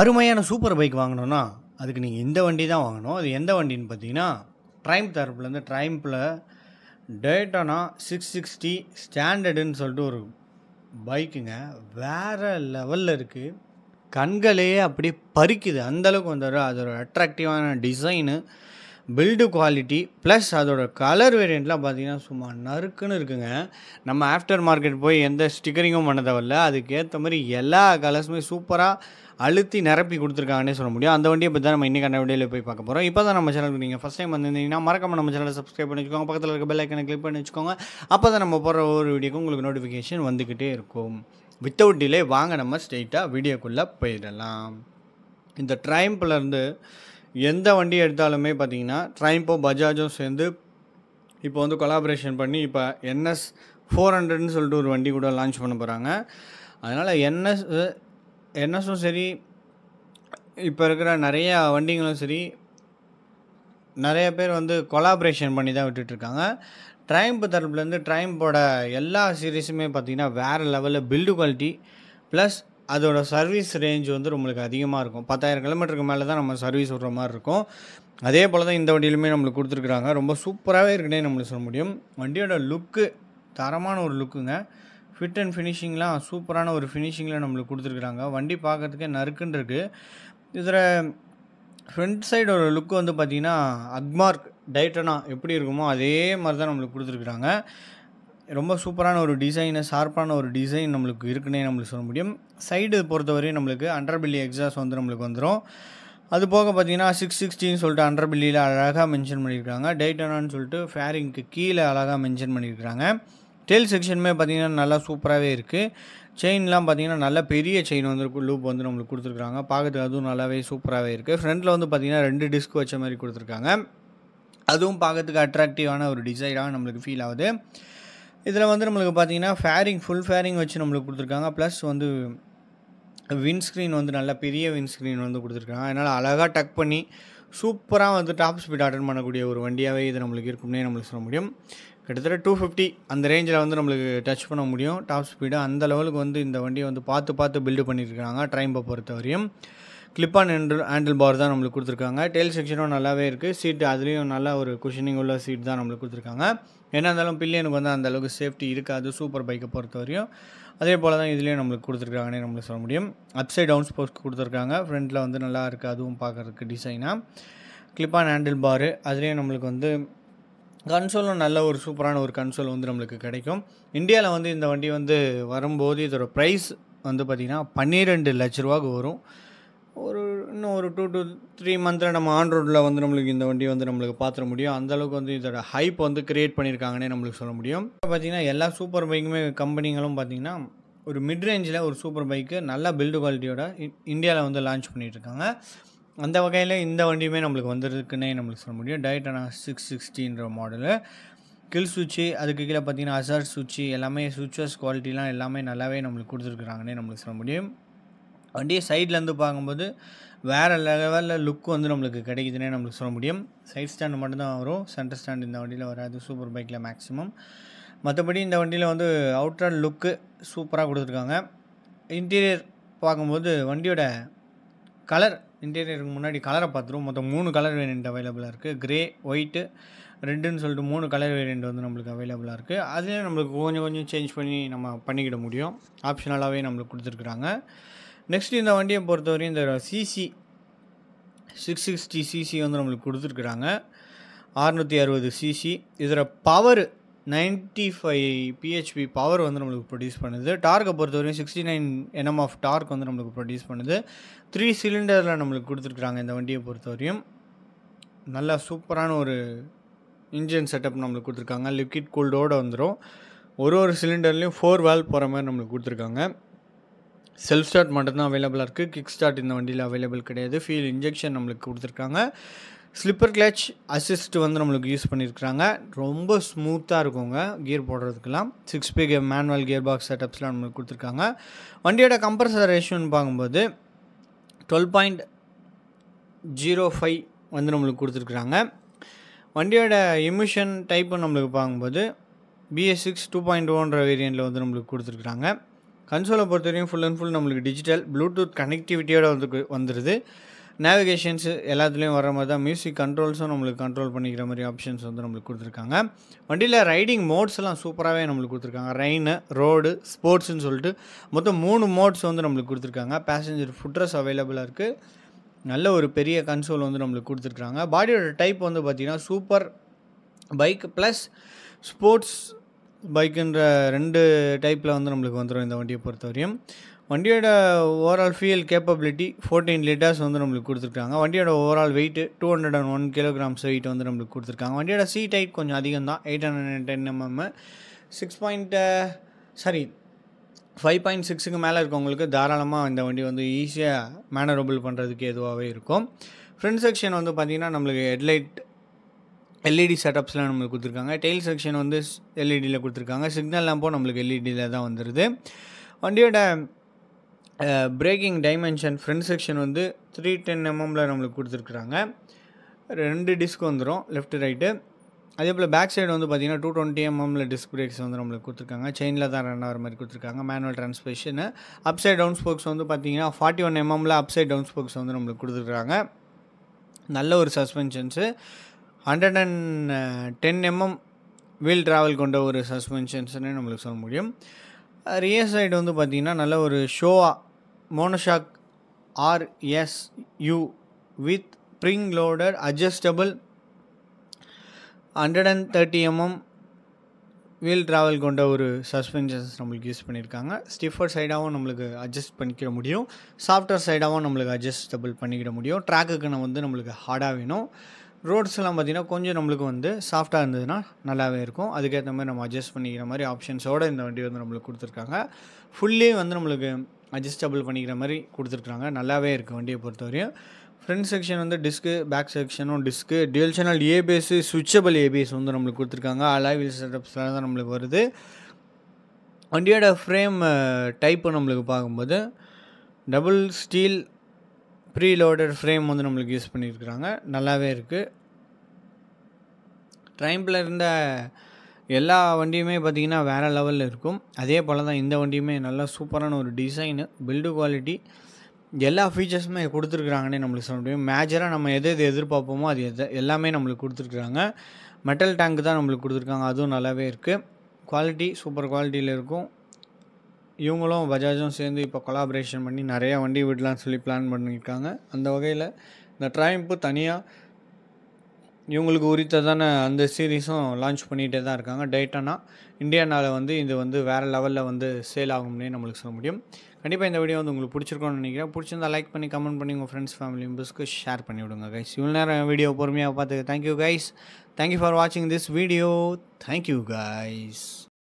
அருமையான super bike வாங்கினோன்னா அதுக்கு நீங்கள் இந்த வண்டி தான் வாங்கணும் அது எந்த வண்டின்னு பார்த்தீங்கன்னா ட்ரைம் தரப்புலேருந்து ட்ரைம்பில் டேட்டானா சிக்ஸ் சிக்ஸ்டி ஸ்டாண்டர்டுன்னு சொல்லிட்டு ஒரு பைக்குங்க வேறு லெவலில் இருக்குது கண்களையே அப்படியே பறிக்குது அந்தளவுக்கு வந்துடும் அதோட அட்ராக்டிவான டிசைனு பில்டு குவாலிட்டி ப்ளஸ் அதோடய கலர் வேரியண்ட்லாம் பார்த்திங்கன்னா சும்மா நறுக்குன்னு இருக்குங்க நம்ம ஆஃப்டர் மார்க்கெட் போய் எந்த ஸ்டிக்கரிங்கும் பண்ண தேவையில்ல அதுக்கேற்ற மாதிரி எல்லா கலர்ஸுமே சூப்பராக அழுத்தி நிரப்பி கொடுத்துருக்காங்கன்னே சொல்ல முடியும் அந்த வண்டியை பற்றி தான் நம்ம அந்த வீடியோவில் போய் பார்க்க போகிறோம் இப்போ தான் நம்ம சேனலுக்கு நீங்கள் ஃபஸ்ட் டைம் வந்திருந்தீங்கன்னா மறக்காம நம்ம சேனலை சப்ஸ்கிரைப் பண்ணிக்கோங்க பக்கத்தில் இருக்க பெல் ஐக்கனை கிளிக் பண்ணி வச்சுக்கோங்க அப்போ தான் நம்ம போகிற ஒவ்வொரு வீடியோக்கும் உங்களுக்கு நோட்டிஃபிகேஷன் வந்துக்கிட்டே இருக்கும் வித்தவுட் டிலே வாங்க நம்ம ஸ்ட்ரெயிட்டாக வீடியோக்குள்ளே போயிடலாம் இந்த ட்ரைம்ப்லேருந்து எந்த வண்டி எடுத்தாலுமே பார்த்தீங்கன்னா ட்ரைம்போ பஜாஜும் சேர்ந்து இப்போ வந்து கொலாபரேஷன் பண்ணி இப்போ என்எஸ் ஃபோர் ஹண்ட்ரட்னு சொல்லிட்டு ஒரு வண்டி கூட லான்ச் பண்ண போகிறாங்க அதனால் என்எஸ் என்எஸும் சரி இப்போ இருக்கிற நிறையா வண்டிங்களும் சரி நிறைய பேர் வந்து கொலாபரேஷன் பண்ணி தான் விட்டுட்ருக்காங்க ட்ரைம்ப் தரப்புலேருந்து ட்ரைம்போட எல்லா சீரீஸுமே பார்த்திங்கன்னா வேறு லெவலில் பில்டு குவாலிட்டி ப்ளஸ் அதோட சர்வீஸ் ரேஞ்ச் வந்து நம்மளுக்கு அதிகமாக இருக்கும் பத்தாயிரம் கிலோமீட்டருக்கு மேலே தான் நம்ம சர்வீஸ் விடுற மாதிரி இருக்கும் அதே போல் தான் இந்த வண்டியிலுமே நம்மளுக்கு கொடுத்துருக்குறாங்க ரொம்ப சூப்பராகவே இருக்குன்னே நம்மளுக்கு சொல்ல முடியும் வண்டியோட லுக்கு தரமான ஒரு லுக்குங்க ஃபிட் அண்ட் ஃபினிஷிங்லாம் சூப்பரான ஒரு ஃபினிஷிங்கில் நம்மளுக்கு கொடுத்துருக்குறாங்க வண்டி பார்க்குறதுக்கே நறுக்குன்னு இருக்குது இதில் ஃப்ரண்ட் சைடோட லுக் வந்து பார்த்திங்கன்னா அக்மார்க் டைட்டனா எப்படி இருக்குமோ அதே மாதிரி தான் நம்மளுக்கு கொடுத்துருக்குறாங்க ரொம்ப சூப்பரான ஒரு டிசைனு ஷார்ப்பான ஒரு டிசைன் நம்மளுக்கு இருக்குன்னே நம்மளுக்கு சொல்ல முடியும் சைடு பொறுத்தவரையும் நம்மளுக்கு அண்டர்பில்லி எக்ஸாஸ் வந்து நம்மளுக்கு வந்துடும் அது போக பார்த்தீங்கன்னா சிக்ஸ் சிக்ஸ்டின்னு சொல்லிட்டு அண்டர்பில்லியில் அழகாக மென்ஷன் பண்ணியிருக்காங்க டைட்டனான்னு சொல்லிட்டு ஃபேரிங்க்கு கீழே அழகாக மென்ஷன் பண்ணியிருக்கிறாங்க டெல் செக்ஷனுமே பார்த்திங்கன்னா நல்லா சூப்பராகவே இருக்குது செயின்லாம் பார்த்திங்கன்னா நல்ல பெரிய செயின் வந்துருக்கு லூப் வந்து நம்மளுக்கு கொடுத்துருக்காங்க பார்க்கறதுக்கு அதுவும் நல்லாவே சூப்பராகவே இருக்குது ஃப்ரண்ட்டில் வந்து பார்த்திங்கன்னா ரெண்டு டிஸ்க் வச்ச மாதிரி கொடுத்துருக்காங்க அதுவும் பார்க்கறதுக்கு அட்ராக்டிவான ஒரு டிசைனாக நம்மளுக்கு ஃபீல் ஆகுது இதில் வந்து நம்மளுக்கு பார்த்திங்கன்னா ஃபேரிங் ஃபுல் ஃபேரிங் வச்சு நம்மளுக்கு கொடுத்துருக்காங்க ப்ளஸ் வந்து விண்ட்ஸ்க்ரீன் வந்து நல்லா பெரிய விண்ட்ஸ்க்ரீன் வந்து கொடுத்துருக்காங்க அதனால் அழகாக டக் பண்ணி சூப்பராக வந்து டாப் ஸ்பீட் அட்டன் பண்ணக்கூடிய ஒரு வண்டியாகவே இது நம்மளுக்கு இருக்கும்னே நம்மளுக்கு சொல்ல முடியும் கிட்டத்தட்ட டூ ஃபிஃப்டி அந்த ரேஞ்சில் வந்து நம்மளுக்கு டச் பண்ண முடியும் டாப் ஸ்பீடு அந்த லெவலுக்கு வந்து இந்த வண்டியை வந்து பார்த்து பார்த்து பில்டு பண்ணியிருக்காங்க ட்ரைம்பை பொறுத்தவரையும் ஆன் ஹேண்டில் ஹேண்டில் பார் தான் நம்மளுக்கு கொடுத்துருக்காங்க டெயில் செக்ஷனும் நல்லாவே இருக்குது சீட்டு அதுலேயும் நல்லா ஒரு குஷனிங் உள்ள சீட் தான் நம்மளுக்கு கொடுத்துருக்காங்க என்ன இருந்தாலும் பில்லியனுக்கு வந்து அந்த அளவுக்கு சேஃப்டி இருக்காது சூப்பர் பைக்கை பொறுத்த வரையும் அதே போல் தான் இதுலேயும் நம்மளுக்கு கொடுத்துருக்காங்கன்னே நம்மளுக்கு சொல்ல முடியும் அப்சைட் டவுன் ஸ்போர்ட்ஸ் கொடுத்துருக்காங்க ஃப்ரண்ட்டில் வந்து நல்லா இருக்குது அதுவும் பார்க்குறதுக்கு டிசைனாக ஆன் ஹேண்டில் பாரு அதுலேயும் நம்மளுக்கு வந்து கன்சோலும் நல்ல ஒரு சூப்பரான ஒரு கன்சோல் வந்து நம்மளுக்கு கிடைக்கும் இந்தியாவில் வந்து இந்த வண்டி வந்து வரும்போது இதோட ப்ரைஸ் வந்து பார்த்திங்கன்னா பன்னிரெண்டு லட்ச ரூபாவுக்கு வரும் ஒரு இன்னும் ஒரு டூ டு த்ரீ மந்தில் நம்ம ஆன் ரோட்டில் வந்து நம்மளுக்கு இந்த வண்டி வந்து நம்மளுக்கு பார்த்துட முடியும் அந்தளவுக்கு வந்து இதோட ஹைப் வந்து க்ரியேட் பண்ணியிருக்காங்கன்னே நம்மளுக்கு சொல்ல முடியும் இப்போ பார்த்திங்கன்னா எல்லா சூப்பர் பைக்குமே கம்பெனிகளும் பார்த்திங்கன்னா ஒரு மிட் ரேஞ்சில் ஒரு சூப்பர் பைக்கு நல்ல பில்டு குவாலிட்டியோட இந்தியாவில் வந்து லான்ச் பண்ணிகிட்ருக்காங்க அந்த வகையில் இந்த வண்டியுமே நம்மளுக்கு வந்துருக்குன்னே நம்மளுக்கு சொல்ல முடியும் டயட்டனா சிக்ஸ் சிக்ஸ்டின்ற மாடலு கில் சுவிட்சு அதுக்கு கீழே பார்த்தீங்கன்னா அசார் சுவிட்சு எல்லாமே சுவிட்சஸ் குவாலிட்டிலாம் எல்லாமே நல்லாவே நம்மளுக்கு கொடுத்துருக்குறாங்கன்னே நம்மளுக்கு சொல்ல முடியும் வண்டியை சைட்லேருந்து பார்க்கும்போது வேறு லெவலில் லுக் வந்து நம்மளுக்கு கிடைக்குதுன்னே நம்மளுக்கு சொல்ல முடியும் சைட் ஸ்டாண்டு மட்டும்தான் வரும் சென்டர் ஸ்டாண்ட் இந்த வண்டியில் வராது சூப்பர் பைக்கில் மேக்ஸிமம் மற்றபடி இந்த வண்டியில் வந்து அவுட்டர் லுக்கு சூப்பராக கொடுத்துருக்காங்க இன்டீரியர் பார்க்கும்போது வண்டியோட கலர் இன்டீரியருக்கு முன்னாடி கலரை பார்த்துருவோம் மொத்தம் மூணு கலர் வேரியண்ட் அவைலபிளாக இருக்குது க்ரே ஒயிட்டு ரெட்டுன்னு சொல்லிட்டு மூணு கலர் வேரியண்ட் வந்து நம்மளுக்கு அவைலபிளாக இருக்குது அதிலே நம்மளுக்கு கொஞ்சம் கொஞ்சம் சேஞ்ச் பண்ணி நம்ம பண்ணிக்கிட முடியும் ஆப்ஷனலாகவே நம்மளுக்கு கொடுத்துருக்குறாங்க நெக்ஸ்ட் இந்த வண்டியை பொறுத்தவரையும் இந்த சிசி சிக்ஸ் சிக்ஸ்டி சிசி வந்து நம்மளுக்கு கொடுத்துருக்குறாங்க அறுநூற்றி அறுபது சிசி இதில் power ninety five BHP power வந்து நம்மளுக்கு ப்ரொடியூஸ் பண்ணுது டார்க்கை பொறுத்தவரையும் sixty nine NM of torque வந்து நம்மளுக்கு ப்ரொடியூஸ் பண்ணுது த்ரீ சிலிண்டரில் நம்மளுக்கு கொடுத்துருக்குறாங்க இந்த வண்டியை பொறுத்தவரையும் நல்லா சூப்பரான ஒரு இன்ஜின் செட்டப் நம்மளுக்கு கொடுத்துருக்காங்க லிக்விட் கூல்டோடு வந்துடும் ஒரு ஒரு சிலிண்டர்லேயும் ஃபோர் வேல் போகிற மாதிரி நம்மளுக்கு கொடுத்துருக்காங்க செல்ஃப் ஸ்டார்ட் மட்டும்தான் அவைலபிளாக இருக்குது கிக் ஸ்டார்ட் இந்த வண்டியில் அவைலபிள் கிடையாது ஃபீல் இன்ஜெக்ஷன் நம்மளுக்கு கொடுத்துருக்காங்க ஸ்லிப்பர் கிளச் அசிஸ்ட் வந்து நம்மளுக்கு யூஸ் பண்ணியிருக்கிறாங்க ரொம்ப ஸ்மூத்தாக இருக்குங்க கியர் போடுறதுக்கெல்லாம் six P K manual gearbox செட்டப்ஸ்லாம் நம்மளுக்கு கொடுத்துருக்காங்க வண்டியோட கம்ப்ரஸர் ரேஷியோன்னு பார்க்கும்போது டுவெல் பாயிண்ட் ஜீரோ ஃபைவ் வந்து நம்மளுக்கு கொடுத்துருக்குறாங்க வண்டியோட எமிஷன் டைப்பு நம்மளுக்கு பார்க்கும்போது பிஎஸ் சிக்ஸ் டூ பாயிண்ட் ஒன்ற வேரியண்ட்டில் வந்து நம்மளுக்கு கொடுத்துருக்குறாங்க கன்சோலை பொறுத்தவரையும் ஃபுல் அண்ட் ஃபுல் நம்மளுக்கு டிஜிட்டல் ப்ளூடூத் கனெக்டிவிட்டியோடு வந்து வந்துடுது நேவிகேஷன்ஸு எல்லாத்துலேயும் வர மாதிரி தான் மியூசிக் கண்ட்ரோல்ஸும் நம்மளுக்கு கண்ட்ரோல் பண்ணிக்கிற மாதிரி ஆப்ஷன்ஸ் வந்து நம்மளுக்கு கொடுத்துருக்காங்க வண்டியில் ரைடிங் மோட்ஸ்லாம் சூப்பராகவே நம்மளுக்கு கொடுத்துருக்காங்க ரெயின் ரோடு ஸ்போர்ட்ஸ்னு சொல்லிட்டு மொத்தம் மூணு மோட்ஸ் வந்து நம்மளுக்கு கொடுத்துருக்காங்க பேசஞ்சர் ஃபுட்ரஸ் அவைலபிளாக இருக்குது நல்ல ஒரு பெரிய கன்சோல் வந்து நம்மளுக்கு கொடுத்துருக்காங்க பாடியோட டைப் வந்து பார்த்திங்கன்னா சூப்பர் பைக் ப்ளஸ் ஸ்போர்ட்ஸ் பைக்குன்ற ரெண்டு டைப்பில் வந்து நம்மளுக்கு வந்துடும் இந்த வண்டியை பொறுத்தவரையும் வண்டியோட overall fuel capability fourteen litres வந்து நம்மளுக்கு கொடுத்துருக்காங்க வண்டியோட overall weight two hundred and one kilograms weight வந்து நம்மளுக்கு கொடுத்துருக்காங்க வண்டியோட சீட் ஹைட் கொஞ்சம் அதிகம் தான் eight hundred and ten MM six point sorry five point சிக்ஸுக்கு மேலே இருக்கவங்களுக்கு தாராளமாக இந்த வண்டி வந்து ஈஸியாக மேனரபிள் பண்ணுறதுக்கு எதுவாகவே இருக்கும் ஃப்ரண்ட் செக்ஷன் வந்து பார்த்திங்கன்னா நம்மளுக்கு ஹெட்லைட் எல்இடி செட்டப்ஸ்லாம் நம்மளுக்கு கொடுத்துருக்காங்க டெயில் செக்ஷன் வந்து எல்இடியில் e கொடுத்துருக்காங்க சிக்னல் லேம்போ நம்மளுக்கு எல்இடியில் e தான் வந்துடுது வண்டியோட பிரேக்கிங் டைமென்ஷன் ஃப்ரண்ட் செக்ஷன் வந்து த்ரீ டென் எம்எம்மில் நம்மளுக்கு கொடுத்துருக்குறாங்க ரெண்டு டிஸ்க் வந்துடும் லெஃப்ட் ரைட்டு அதே போல் பேக் சைடு வந்து பார்த்திங்கன்னா டூ டுவெண்ட்டி எம்எம்மில் டிஸ்க் பிரேக்ஸ் வந்து நம்மளுக்கு கொடுத்துருக்காங்க செயினில் தான் ரன் ஆகிற மாதிரி கொடுத்துருக்காங்க manual transmission upside down spokes வந்து பார்த்திங்கன்னா ஃபார்ட்டி ஒன் எம்எம்மில் அப் சைட் டவுன் ஸ்போக்ஸ் வந்து நம்மளுக்கு கொடுத்துருக்காங்க நல்ல ஒரு suspensions hundred and ten MM wheel travel கொண்ட ஒரு சஸ்பென்ஷன்ஸ்னு நம்மளுக்கு சொல்ல முடியும் ரியர் சைடு வந்து பார்த்திங்கன்னா நல்ல ஒரு ஷோவாக monoshock RSU with spring loader adjustable hundred and thirty MM wheel travel கொண்ட ஒரு சஸ்பென்ஷன்ஸ் நம்மளுக்கு யூஸ் பண்ணியிருக்காங்க ஸ்டிஃபர் சைடாகவும் நம்மளுக்கு அட்ஜஸ்ட் பண்ணிக்கிற முடியும் சாஃப்ட்வேர் சைடாகவும் நம்மளுக்கு அட்ஜஸ்டபிள் பண்ணிக்கிட முடியும் ட்ராக்குக்கு நம்ம வந்து நம்மளுக்கு ஹார்டாக வேணும் ரோட்ஸ்லாம் பார்த்திங்கன்னா கொஞ்சம் நம்மளுக்கு வந்து சாஃப்டாக இருந்ததுன்னா நல்லாவே இருக்கும் அதுக்கேற்ற மாதிரி நம்ம அட்ஜஸ்ட் பண்ணிக்கிற மாதிரி ஆப்ஷன்ஸோடு இந்த வண்டி வந்து நம்மளுக்கு கொடுத்துருக்காங்க ஃபுல்லே வந்து நம்மளுக்கு அட்ஜஸ்டபிள் பண்ணிக்கிற மாதிரி கொடுத்துருக்குறாங்க நல்லாவே இருக்குது வண்டியை பொறுத்தவரையும் ஃப்ரண்ட் செக்ஷன் வந்து டிஸ்க்கு பேக் செக்ஷனும் disc dual channel ABS switchable ABS வந்து நம்மளுக்கு கொடுத்துருக்காங்க அலாய் வீல் செட்டப்ஸ்லாம் தான் நம்மளுக்கு வருது வண்டியோட ஃப்ரேம் டைப்பு நம்மளுக்கு பார்க்கும்போது டபுள் ஸ்டீல் ப்ரீலோடட் ஃப்ரேம் வந்து நம்மளுக்கு யூஸ் பண்ணியிருக்கிறாங்க நல்லாவே இருக்குது ட்ரைம்பில் இருந்த எல்லா வண்டியுமே பார்த்திங்கன்னா வேறு லெவலில் இருக்கும் அதே போல் தான் இந்த வண்டியுமே நல்லா சூப்பரான ஒரு டிசைனு பில்டு குவாலிட்டி எல்லா ஃபீச்சர்ஸுமே கொடுத்துருக்குறாங்கன்னே நம்மளுக்கு சொல்ல முடியும் மேஜராக நம்ம எது எது எதிர்பார்ப்போமோ அது எது எல்லாமே நம்மளுக்கு கொடுத்துருக்குறாங்க மெட்டல் டேங்க் தான் நம்மளுக்கு கொடுத்துருக்காங்க அதுவும் நல்லாவே இருக்குது குவாலிட்டி சூப்பர் குவாலிட்டியில் இருக்கும் இவங்களும் பஜாஜும் சேர்ந்து இப்போ கொலாபரேஷன் பண்ணி நிறையா வண்டி விடலான்னு சொல்லி பிளான் பண்ணியிருக்காங்க அந்த வகையில் இந்த ட்ராயம்பு தனியாக இவங்களுக்கு உரித்ததான அந்த சீரீஸும் லான்ச் பண்ணிகிட்டே தான் இருக்காங்க டேட்டானா இந்தியானால் வந்து இது வந்து வேறு லெவலில் வந்து சேல் ஆகும்னே நம்மளுக்கு சொல்ல முடியும் கண்டிப்பாக இந்த வீடியோ வந்து உங்களுக்கு பிடிச்சிருக்கோன்னு நினைக்கிறேன் பிடிச்சிருந்தா லைக் பண்ணி கமெண்ட் பண்ணி உங்கள் ஃப்ரெண்ட்ஸ் ஃபேமிலி மெம்பர்ஸ்க்கு ஷேர் பண்ணிவிடுங்க கைஸ் இவ்வளோ நேரம் வீடியோ பொறுமையாக பார்த்து தேங்க்யூ கைஸ் தேங்க்யூ ஃபார் வாட்சிங் திஸ் வீடியோ தேங்க்யூ கைஸ்